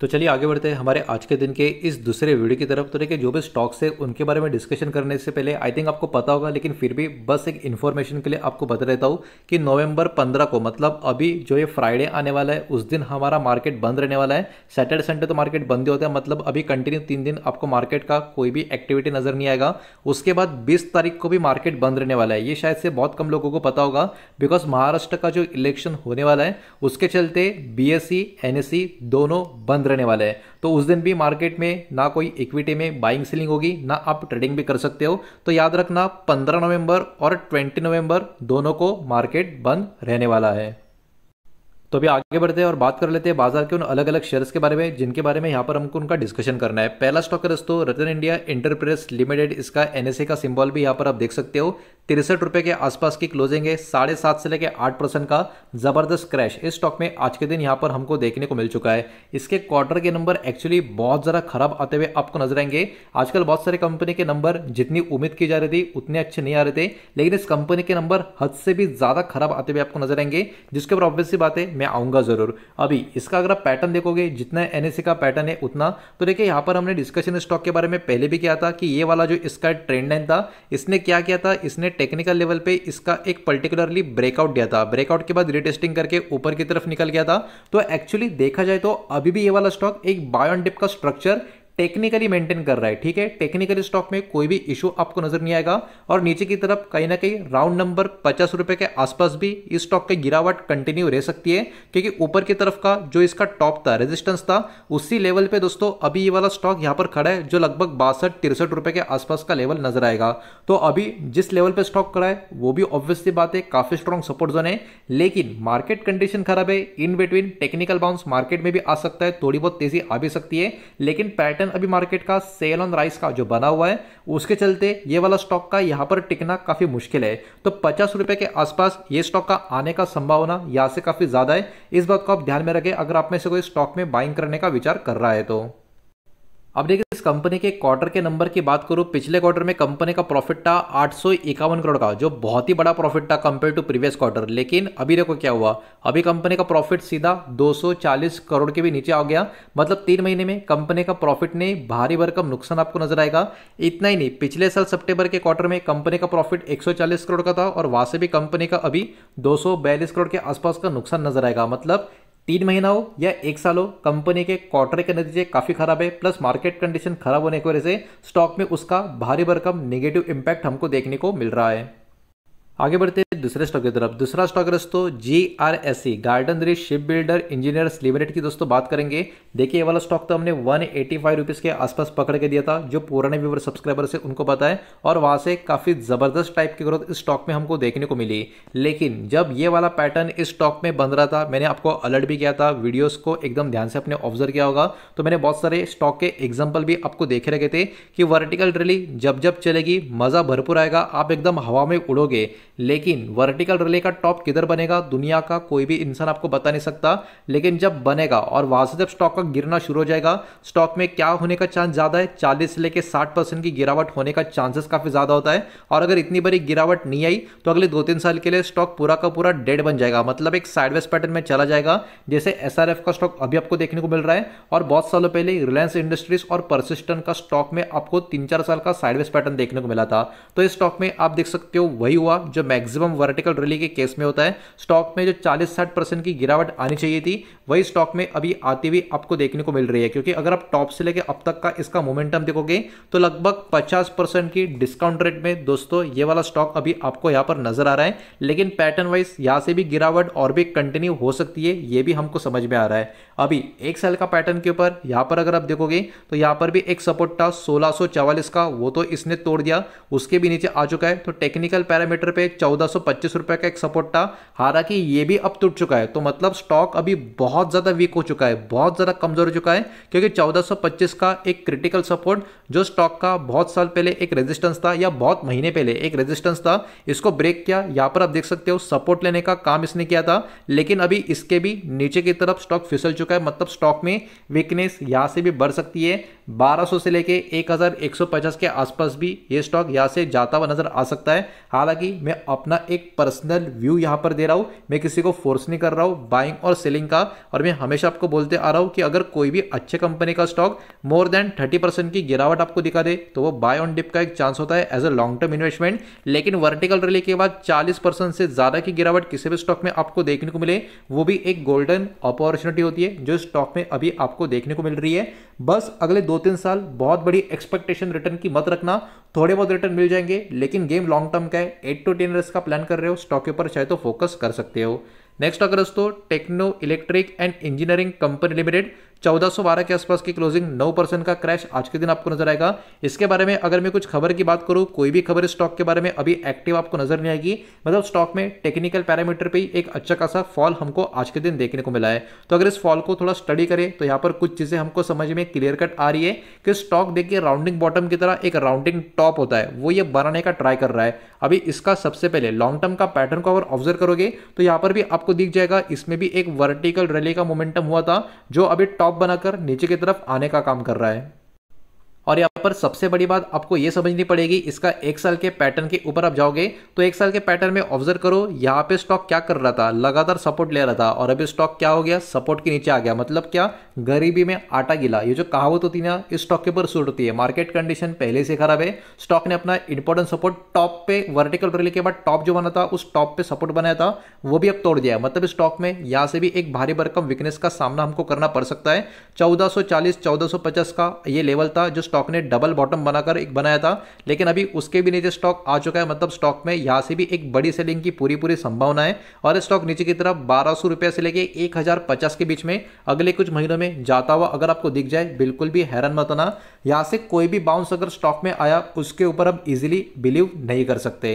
तो चलिए आगे बढ़ते हैं हमारे आज के दिन के इस दूसरे वीडियो की तरफ तो देखिए जो भी स्टॉक्स है उनके बारे में डिस्कशन करने से पहले आई थिंक आपको पता होगा लेकिन फिर भी बस एक इन्फॉर्मेशन के लिए आपको बता देता हूँ कि नवंबर 15 को मतलब अभी जो ये फ्राइडे आने वाला है उस दिन हमारा मार्केट बंद रहने वाला है सैटरडे संडे तो मार्केट बंद ही होता है मतलब अभी कंटिन्यू तीन दिन आपको मार्केट का कोई भी एक्टिविटी नजर नहीं आएगा उसके बाद बीस तारीख को भी मार्केट बंद रहने वाला है ये शायद से बहुत कम लोगों को पता होगा बिकॉज महाराष्ट्र का जो इलेक्शन होने वाला है उसके चलते बी एस e, e दोनों बंद बंद रहने वाला है तो उस दिन भी मार्केट में ना कोई इक्विटी में बाइंग सेलिंग होगी ना आप ट्रेडिंग भी कर सकते हो तो याद रखना पंद्रह नवंबर और ट्वेंटी नवंबर दोनों को मार्केट बंद रहने वाला है तो अभी आगे बढ़ते हैं और बात कर लेते हैं बाजार के उन अलग अलग शेयर्स के बारे में जिनके बारे में यहाँ पर हमको उनका डिस्कशन करना है पहला स्टॉक है दोस्तों रतन इंडिया इंटरप्रेस लिमिटेड इसका एनएसए का सिंबल भी यहाँ पर आप देख सकते हो तिरसठ रुपए के आसपास की क्लोजिंग है साढ़े सात से लेकर आठ परसेंट का जबरदस्त क्रैश इस स्टॉक में आज के दिन यहाँ पर हमको देखने को मिल चुका है इसके क्वार्टर के नंबर एक्चुअली बहुत ज़रा खराब आते हुए आपको नजर आएंगे आजकल बहुत सारे कंपनी के नंबर जितनी उम्मीद की जा रही थी उतने अच्छे नहीं आ रहे थे लेकिन इस कंपनी के नंबर हद से भी ज़्यादा खराब आते हुए आपको नजर आएंगे जिसके ऊपर ऑब्वियसली बात है मैं आऊँगा ज़रूर अभी इसका अगर आप पैटर्न देखोगे जितना एन का पैटर्न है उतना तो देखिए यहाँ पर हमने डिस्कशन स्टॉक के बारे में पहले भी किया था कि ये वाला जो इसका ट्रेंड लाइन था इसने क्या किया था इसने टेक्निकल लेवल पर इसका एक पर्टिकुलरली ब्रेकआउट दिया था ब्रेकआउट के बाद रिटेस्टिंग करके ऊपर की तरफ निकल गया था तो एक्चुअली देखा जाए तो अभी भी ये वाला स्टॉक एक बायोन डिप का स्ट्रक्चर टेक्निकली मेंटेन कर रहा है ठीक है टेक्निकली स्टॉक में कोई भी इशू आपको नजर नहीं आएगा और नीचे की तरफ कहीं ना कहीं राउंड नंबर पचास रुपए के आसपास भी इस स्टॉक की गिरावट कंटिन्यू रह सकती है क्योंकि ऊपर की तरफ का जो इसका टॉप था रेजिस्टेंस था उसी लेवल पे दोस्तों अभी ये वाला स्टॉक यहाँ पर खड़ा है जो लगभग बासठ तिरसठ रुपए के आसपास का लेवल नजर आएगा तो अभी जिस लेवल पे स्टॉक खड़ा है वो भी ऑब्वियसली बात है काफी स्ट्रॉन्ग सपोर्ट जोन है लेकिन मार्केट कंडीशन खराब है in between technical bounce market में भी आ सकता है थोड़ी बहुत तेजी आ भी सकती है लेकिन पैटर्न पैटर्न अभी मार्केट का सेल ऑन राइस का जो बना हुआ है उसके चलते ये वाला स्टॉक का यहाँ पर टिकना काफ़ी मुश्किल है तो पचास रुपए के आसपास ये स्टॉक का आने का संभावना यहाँ से काफ़ी ज़्यादा है इस बात को आप ध्यान में रखें अगर आप में से कोई स्टॉक में बाइंग करने का विचार कर रहा है तो अब देखिए कंपनी के क्वार्टर के नंबर की बात करूँ पिछले क्वार्टर में कंपनी का प्रॉफिट था आठ करोड़ का जो बहुत ही बड़ा प्रॉफिट था कंपेयर टू प्रीवियस क्वार्टर लेकिन अभी देखो क्या हुआ अभी कंपनी का प्रॉफिट सीधा 240 करोड़ के भी नीचे आ गया मतलब तीन महीने में कंपनी का प्रॉफिट ने भारी भरकम नुकसान आपको नजर आएगा इतना ही नहीं पिछले साल सितंबर के क्वार्टर में कंपनी का प्रॉफिट एक करोड़ का था और वहां से भी कंपनी का अभी दो करोड़ के आसपास का नुकसान नजर आएगा मतलब तीन महीना हो या एक साल हो कंपनी के क्वार्टर के नतीजे काफ़ी खराब है प्लस मार्केट कंडीशन खराब होने की वजह से स्टॉक में उसका भारी भरकम नेगेटिव इम्पैक्ट हमको देखने को मिल रहा है आगे बढ़ते हैं दूसरे स्टॉक की तरफ दूसरा स्टॉक दोस्तों G R S C garden reach ship builder engineers limited की दोस्तों बात करेंगे देखिए ये वाला स्टॉक तो हमने वन एटी फाइव रुपीज़ के आसपास पकड़ के दिया था जो पुराने व्यूवर सब्सक्राइबर से उनको पता है और वहाँ से काफ़ी ज़बरदस्त टाइप की ग्रोथ इस स्टॉक में हमको देखने को मिली लेकिन जब ये वाला पैटर्न इस स्टॉक में बन रहा था मैंने आपको अलर्ट भी किया था वीडियोज़ को एकदम ध्यान से अपने ऑब्जर्व किया होगा तो मैंने बहुत सारे स्टॉक के एग्जाम्पल भी आपको देखे रखे थे कि वर्टिकल ड्रिली जब जब चलेगी मज़ा भरपूर आएगा आप एकदम हवा में उड़ोगे लेकिन वर्टिकल रिले का टॉप किधर बनेगा दुनिया का कोई भी इंसान आपको बता नहीं सकता लेकिन जब बनेगा और वहां से जब स्टॉक का गिरना शुरू हो जाएगा स्टॉक में क्या होने का चांस ज़्यादा है चालीस से लेकर साठ परसेंट की गिरावट होने का चांसेस काफ़ी ज़्यादा होता है और अगर इतनी बड़ी गिरावट नहीं आई तो अगले दो तीन साल के लिए स्टॉक पूरा का पूरा डेड बन जाएगा मतलब एक साइडवेज पैटर्न में चला जाएगा जैसे एस का स्टॉक अभी आपको देखने को मिल रहा है और बहुत सालों पहले रिलायंस इंडस्ट्रीज और परसिस्टन का स्टॉक में आपको तीन चार साल का साइडवेज पैटर्न देखने को मिला था तो इस स्टॉक में आप देख सकते हो वही हुआ जब मैक्सिमम वर्टिकल रैली के केस में होता है स्टॉक में जो 40-60 परसेंट की गिरावट आनी चाहिए थी वही स्टॉक में अभी आती हुई आपको देखने को मिल रही है क्योंकि अगर आप टॉप से लेकर अब तक का इसका मोमेंटम देखोगे तो लगभग 50 परसेंट की डिस्काउंट रेट में दोस्तों ये वाला स्टॉक अभी आपको यहाँ पर नजर आ रहा है लेकिन पैटर्न वाइज यहाँ से भी गिरावट और भी कंटिन्यू हो सकती है ये भी हमको समझ में आ रहा है अभी एक साल का पैटर्न के ऊपर यहाँ पर अगर आप देखोगे तो यहाँ पर भी एक सपोर्ट था सोलह का वो तो इसने तोड़ दिया उसके भी नीचे आ चुका है तो टेक्निकल पैरामीटर पे चौदह रुपए का एक सपोर्ट था हालांकि ये भी अब टूट चुका है तो मतलब स्टॉक अभी बहुत ज़्यादा वीक हो चुका है बहुत ज़्यादा कमज़ोर हो चुका है क्योंकि 1425 का एक क्रिटिकल सपोर्ट जो स्टॉक का बहुत साल पहले एक रेजिस्टेंस था या बहुत महीने पहले एक रेजिस्टेंस था इसको ब्रेक किया यहाँ पर आप देख सकते हो सपोर्ट लेने का काम इसने किया था लेकिन अभी इसके भी नीचे की तरफ स्टॉक फिसल चुका है मतलब स्टॉक में वीकनेस यहाँ से भी बढ़ सकती है 1200 से लेके 1150 के आसपास भी ये स्टॉक यहाँ से जाता हुआ नजर आ सकता है हालांकि मैं अपना एक पर्सनल व्यू यहाँ पर दे रहा हूँ मैं किसी को फोर्स नहीं कर रहा हूँ बाइंग और सेलिंग का और मैं हमेशा आपको बोलते आ रहा हूँ कि अगर कोई भी अच्छे कंपनी का stock more than thirty percent की गिरावट आपको दिखा दे तो वो बाय ऑन डिप का एक चांस होता है as a long term investment लेकिन वर्टिकल रैली के बाद चालीस से ज़्यादा की गिरावट किसी भी स्टॉक में आपको देखने को मिले वो भी एक गोल्डन अपॉर्चुनिटी होती है जो स्टॉक में अभी आपको देखने को मिल रही है बस अगले दो तीन साल बहुत बड़ी एक्सपेक्टेशन रिटर्न की मत रखना थोड़े बहुत रिटर्न मिल जाएंगे लेकिन गेम लॉन्ग टर्म का है एट टू टेन इनर्स का प्लान कर रहे हो स्टॉक के ऊपर चाहे तो फोकस कर सकते हो नेक्स्ट अगर दोस्तों techno electric and engineering company limited 1412 के आसपास की क्लोजिंग 9 परसेंट का क्रैश आज के दिन आपको नजर आएगा इसके बारे में अगर मैं कुछ खबर की बात करूं कोई भी खबर स्टॉक के बारे में अभी एक्टिव आपको नजर नहीं आएगी मतलब स्टॉक में टेक्निकल पैरामीटर पर एक अच्छा खासा फॉल हमको आज के दिन देखने को मिला है तो अगर इस फॉल को थोड़ा स्टडी करें तो यहाँ पर कुछ चीज़ें हमको समझ में क्लियर कट आ रही है कि स्टॉक देखिए राउंडिंग बॉटम की तरह एक राउंडिंग टॉप होता है वो ये बनाने का ट्राई कर रहा है अभी इसका सबसे पहले लॉन्ग टर्म का पैटर्न को अगर ऑब्जर्व करोगे तो यहाँ पर भी आपको दिख जाएगा इसमें भी एक वर्टिकल रैली का मोमेंटम हुआ था जो अभी टॉप ब्लॉक बनाकर नीचे की तरफ आने का काम कर रहा है और यहाँ पर सबसे बड़ी बात आपको ये समझनी पड़ेगी इसका एक साल के पैटर्न के ऊपर आप जाओगे तो एक साल के पैटर्न में ऑब्जर्व करो यहाँ पे स्टॉक क्या कर रहा था लगातार सपोर्ट ले रहा था और अभी स्टॉक क्या हो गया सपोर्ट के नीचे आ गया मतलब क्या गरीबी में आटा गिला ये जो कहावत होती है ना इस स्टॉक के ऊपर सूट होती है मार्केट कंडीशन पहले से खराब है स्टॉक ने अपना इंपॉर्टेंट सपोर्ट टॉप पे वर्टिकल ब्रेल के बाद टॉप जो बना था उस टॉप पे सपोर्ट बनाया था वो भी अब तोड़ दिया मतलब स्टॉक में यहाँ से भी एक भारी भरकम वीकनेस का सामना हमको करना पड़ सकता है चौदह सौ चालीस चौदह पचास का ये लेवल था जो स्टॉक ने डबल बॉटम बनाकर एक बनाया था लेकिन अभी उसके भी नीचे स्टॉक आ चुका है मतलब स्टॉक में यहाँ से भी एक बड़ी सेलिंग की पूरी पूरी संभावना है और स्टॉक नीचे की तरफ बारह सौ रुपये से लेके एक हजार पचास के बीच में अगले कुछ महीनों में जाता हुआ अगर आपको दिख जाए बिल्कुल भी हैरान मत होना यहाँ से कोई भी बाउंस अगर स्टॉक में आया उसके ऊपर आप इजिली बिलीव नहीं कर सकते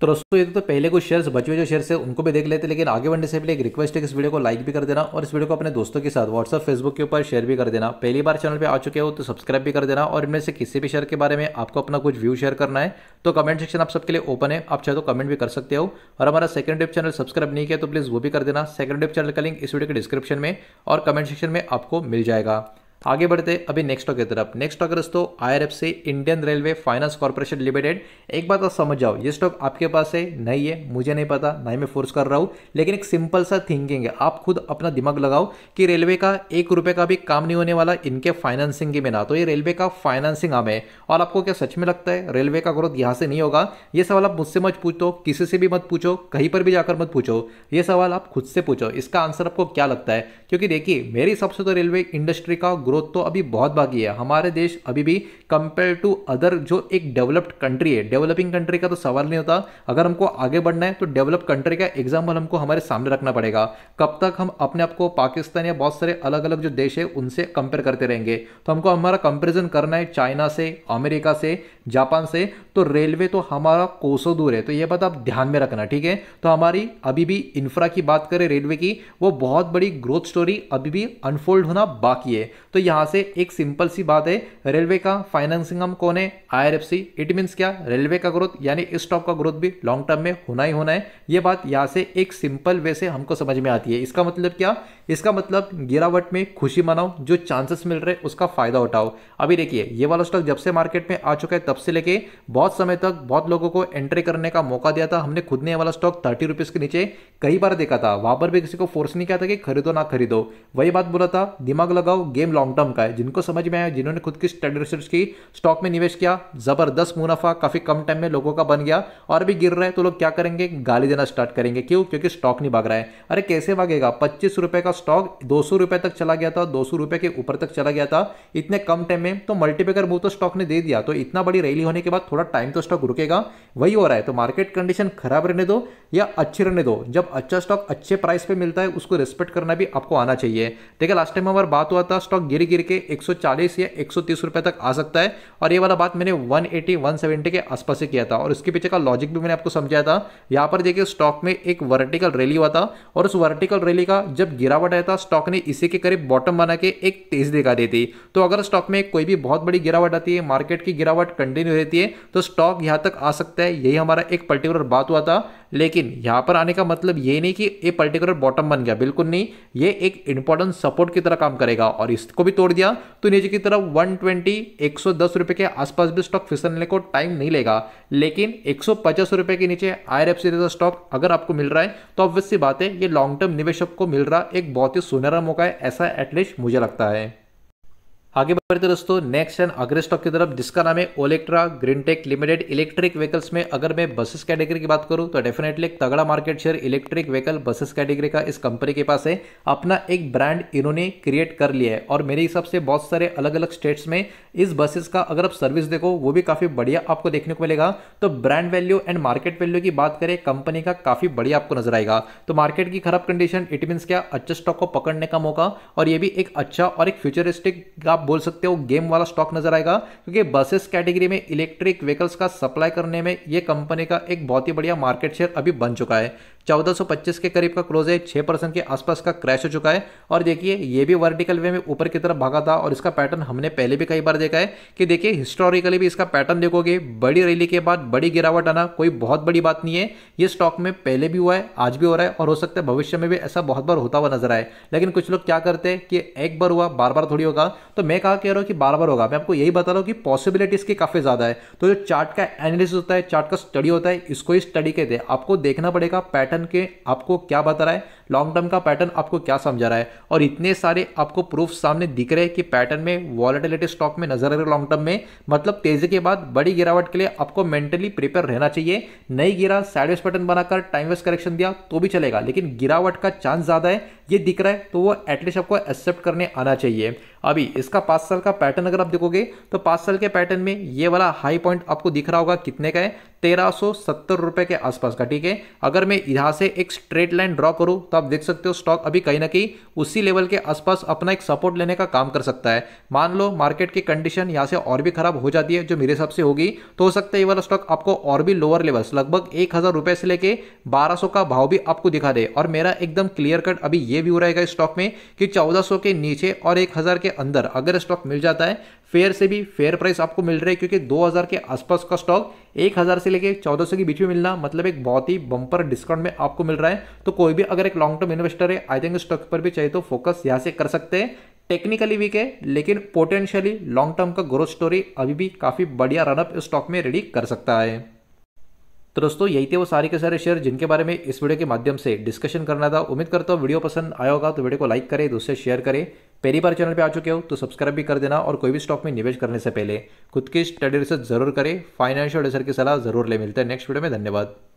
तो दोस्तों ये तो पहले कुछ शेयर्स बचे हुए जो शेयर्स हैं उनको भी देख लेते लेकिन आगे बढ़ने से पहले एक रिक्वेस्ट है कि इस वीडियो को लाइक भी कर देना और इस वीडियो को अपने दोस्तों के साथ व्हाट्सअप फेसबुक के ऊपर शेयर भी कर देना पहली बार चैनल पे आ चुके हो तो सब्सक्राइब भी कर देना और इनमें से किसी भी शेयर के बारे में आपको अपना कुछ व्यू शेयर करना है तो कमेंट सेक्शन आप सबके लिए ओपन है आप चाहे तो कमेंट भी कर सकते हो और हमारा सेकंड वेब चैनल सब्सक्राइब नहीं किया तो प्लीज़ वो भी कर देना सेकंड वेब चैनल का लिंक इस वीडियो के डिस्क्रिप्शन में और कमेंट सेक्शन में आपको मिल जाएगा आगे बढ़ते अभी नेक्स्ट स्टॉक की तरफ नेक्स्ट स्टॉक दोस्तों IRFC Indian railway finance corporation limited एक बात आप समझ जाओ ये स्टॉक आपके पास है नहीं है मुझे नहीं पता ना ही मैं फोर्स कर रहा हूँ लेकिन एक सिंपल सा थिंकिंग है आप खुद अपना दिमाग लगाओ कि रेलवे का एक रुपये का भी काम नहीं होने वाला इनके फाइनेंसिंग के बिना तो ये रेलवे का फाइनेंसिंग आम है और आपको क्या सच में लगता है रेलवे का ग्रोथ यहाँ से नहीं होगा ये सवाल आप मुझसे मत पूछो किसी से भी मत पूछो कहीं पर भी जाकर मत पूछो ये सवाल आप खुद से पूछो इसका आंसर आपको क्या लगता है क्योंकि देखिए मेरे हिसाब से तो रेलवे इंडस्ट्री का ग्रोथ तो अभी बहुत बाकी है हमारे देश अभी भी कंपेयर टू अदर जो एक डेवलप्ड कंट्री है डेवलपिंग कंट्री का तो सवाल नहीं होता अगर हमको आगे बढ़ना है तो डेवलप कंट्री का एग्जाम्पल हमको हमारे सामने रखना पड़ेगा कब तक हम अपने आप को पाकिस्तान या बहुत सारे अलग अलग जो देश है उनसे कंपेयर करते रहेंगे तो हमको हमारा कंपेरिजन करना है चाइना से अमेरिका से जापान से तो रेलवे तो हमारा कोसों दूर है तो ये बात आप ध्यान में रखना ठीक है तो हमारी अभी भी इंफ्रा की बात करें रेलवे की वो बहुत बड़ी ग्रोथ स्टोरी अभी भी अनफोल्ड होना बाकी है तो तो यहां से एक सिंपल सी बात है रेलवे का फाइनेंसिंग हम कौन है आईआरएफसी इट मीन्स क्या रेलवे का ग्रोथ यानी इस स्टॉक का ग्रोथ भी लॉन्ग टर्म में होना ही होना है ये बात यहां से एक सिंपल वे से हमको समझ में आती है इसका मतलब क्या इसका मतलब गिरावट में खुशी मनाओ जो चांसेस मिल रहे उसका फायदा उठाओ अभी देखिए ये वाला स्टॉक जब से मार्केट में आ चुका है तब से लेके बहुत समय तक बहुत लोगों को एंट्री करने का मौका दिया था हमने खुद ने वाला स्टॉक थर्टी रुपीज़ के नीचे कई बार देखा था वहां पर भी किसी को फोर्स नहीं किया था कि खरीदो ना खरीदो वही बात बोला था दिमाग लगाओ गेम लॉन्ग लॉन्ग टर्म का है जिनको समझ में आया जिन्होंने खुद की स्टडी रिसर्च की स्टॉक में निवेश किया ज़बरदस्त मुनाफा काफ़ी कम टाइम में लोगों का बन गया और भी गिर रहा है तो लोग क्या करेंगे गाली देना स्टार्ट करेंगे क्यों क्योंकि स्टॉक नहीं भाग रहा है अरे कैसे भागेगा पच्चीस रुपये का स्टॉक दो सौ रुपये तक चला गया था दो सौ रुपये के ऊपर तक चला गया था इतने कम टाइम में तो मल्टीपेकर मूव तो स्टॉक ने दे दिया तो इतना बड़ी रैली होने के बाद थोड़ा टाइम तो स्टॉक रुकेगा वही हो रहा है तो मार्केट कंडीशन खराब रहने दो या अच्छी रहने दो जब अच्छा स्टॉक अच्छे प्राइस पे मिलता है उसको रिस्पेक्ट करना भी आपको आना चाहिए ठीक है लास्ट टाइम हमारे बात हुआ था स्टॉक गिर गिर गिर के 140 या 130 रुपए तक आ सकता है और ये वाला बात मैंने 180 170 के आसपास ही किया था और इसके पीछे का लॉजिक भी मैंने आपको समझाया था यहाँ पर देखिए स्टॉक में एक वर्टिकल रैली हुआ था और उस वर्टिकल रैली का जब गिरावट आया था स्टॉक ने इसी के करीब बॉटम बना के एक तेज दिखा दी थी तो अगर स्टॉक में कोई भी बहुत बड़ी गिरावट आती है मार्केट की गिरावट कंटिन्यू रहती है तो स्टॉक यहाँ तक आ सकता है यही हमारा एक पर्टिकुलर बात हुआ था लेकिन यहाँ पर आने का मतलब ये नहीं कि ये पर्टिकुलर बॉटम बन गया बिल्कुल नहीं ये एक इंपॉर्टेंट सपोर्ट की तरह काम करेगा और इसको इसको भी तोड़ दिया तो नीचे की तरफ 120 110 रुपए के आसपास भी स्टॉक फिसलने को टाइम नहीं लेगा लेकिन एक रुपए के नीचे आई सी स्टॉक अगर आपको मिल रहा है तो ऑब्वियसली बात है ये लॉन्ग टर्म निवेशक को मिल रहा एक बहुत ही सुनहरा मौका है ऐसा एटलीस्ट मुझे लगता है आगे करते दोस्तों नेक्स्ट एंड अग्रे स्टॉक की तरफ जिसका नाम है Olectra greentech limited electric vehicles में अगर मैं बसेस कैटेगरी की बात करूं तो डेफिनेटली तगड़ा market share electric vehicle buses category का इस कंपनी के पास है अपना एक ब्रांड इन्होंने क्रिएट कर लिया है और मेरे हिसाब से बहुत सारे अलग अलग स्टेट्स में इस बसेस का अगर आप सर्विस देखो वो भी काफ़ी बढ़िया आपको देखने को मिलेगा तो brand value and market value की बात करें कंपनी का काफ़ी बढ़िया आपको नजर आएगा तो मार्केट की खराब कंडीशन इट मीन्स क्या अच्छे स्टॉक को पकड़ने का मौका और ये भी एक अच्छा और एक फ्यूचरिस्टिक आप बोल सकते सकते हो गेम वाला स्टॉक नजर आएगा क्योंकि बसेस कैटेगरी में इलेक्ट्रिक व्हीकल्स का सप्लाई करने में यह कंपनी का एक बहुत ही बढ़िया मार्केट शेयर अभी बन चुका है 1425 के करीब का क्लोज है 6 परसेंट के आसपास का क्रैश हो चुका है और देखिए ये भी वर्टिकल वे में ऊपर की तरफ भागा था और इसका पैटर्न हमने पहले भी कई बार देखा है कि देखिए हिस्टोरिकली भी इसका पैटर्न देखोगे बड़ी रैली के बाद बड़ी गिरावट आना कोई बहुत बड़ी बात नहीं है ये स्टॉक में पहले भी हुआ है आज भी हो रहा है और हो सकता है भविष्य में भी ऐसा बहुत बार होता हुआ नजर आए लेकिन कुछ लोग क्या करते हैं कि एक बार हुआ बार बार थोड़ी होगा तो मैं कहा कह रहा हूँ कि बार बार होगा मैं आपको यही बता रहा हूँ कि पॉसिबिलिटीज की काफ़ी ज़्यादा है तो जो चार्ट का एनालिसिस होता है चार्ट का स्टडी होता है इसको ही स्टडी कहते हैं आपको देखना पड़ेगा पैटर्न पैटर्न के आपको क्या बता रहा है लॉन्ग टर्म का पैटर्न आपको क्या समझा रहा है और इतने सारे आपको प्रूफ सामने दिख रहे हैं कि पैटर्न में वॉलेटिलिटी स्टॉक में नजर आ रहे लॉन्ग टर्म में मतलब तेजी के बाद बड़ी गिरावट के लिए आपको मेंटली प्रिपेयर रहना चाहिए नहीं गिरा साइडवेज पैटर्न बनाकर टाइम वेस्ट करेक्शन दिया तो भी चलेगा लेकिन गिरावट का चांस ज़्यादा है ये दिख रहा है तो वो एटलीस्ट आपको एक्सेप्ट करने आना चाहिए अभी इसका पाँच साल का पैटर्न अगर आप देखोगे तो पाँच साल के पैटर्न में ये वाला हाई पॉइंट आपको दिख रहा होगा कितने का है तेरह सौ सत्तर रुपए के आसपास का ठीक है अगर मैं यहाँ से एक स्ट्रेट लाइन ड्रॉ करूँ तो आप देख सकते हो स्टॉक अभी कहीं ना कहीं उसी लेवल के आसपास अपना एक सपोर्ट लेने का काम कर सकता है मान लो मार्केट की कंडीशन यहाँ से और भी खराब हो जाती है जो मेरे हिसाब से होगी तो हो सकता है ये वाला स्टॉक आपको और भी लोअर लेवल्स लगभग एक हज़ार रुपए से लेके बारह सौ का भाव भी आपको दिखा दे और मेरा एकदम क्लियर कट अभी ये हो रहेगा इस स्टॉक में कि चौदह सौ के नीचे और एक हज़ार के अंदर अगर स्टॉक मिल जाता है फेयर से भी फेयर प्राइस आपको मिल रहा है क्योंकि 2000 के आसपास का स्टॉक 1000 से लेके 1400 के बीच में मिलना मतलब एक बहुत ही बम्पर डिस्काउंट में आपको मिल रहा है तो कोई भी अगर एक लॉन्ग टर्म इन्वेस्टर है आई थिंक स्टॉक पर भी चाहिए तो फोकस यहाँ से कर सकते हैं टेक्निकली वीक है लेकिन पोटेंशियली लॉन्ग टर्म का ग्रोथ स्टोरी अभी भी काफ़ी बढ़िया रनअप स्टॉक में रेडी कर सकता है तो दोस्तों यही थे वो सारे के सारे शेयर जिनके बारे में इस वीडियो के माध्यम से डिस्कशन करना था उम्मीद करता हूँ वीडियो पसंद आया होगा तो वीडियो को लाइक करें दूसरे शेयर करें पहली बार चैनल पे आ चुके हो तो सब्सक्राइब भी कर देना और कोई भी स्टॉक में निवेश करने से पहले खुद की स्टडी रिसर्च जरूर करें फाइनेंशियल एडवाइजर की सलाह जरूर ले मिलते हैं नेक्स्ट वीडियो में धन्यवाद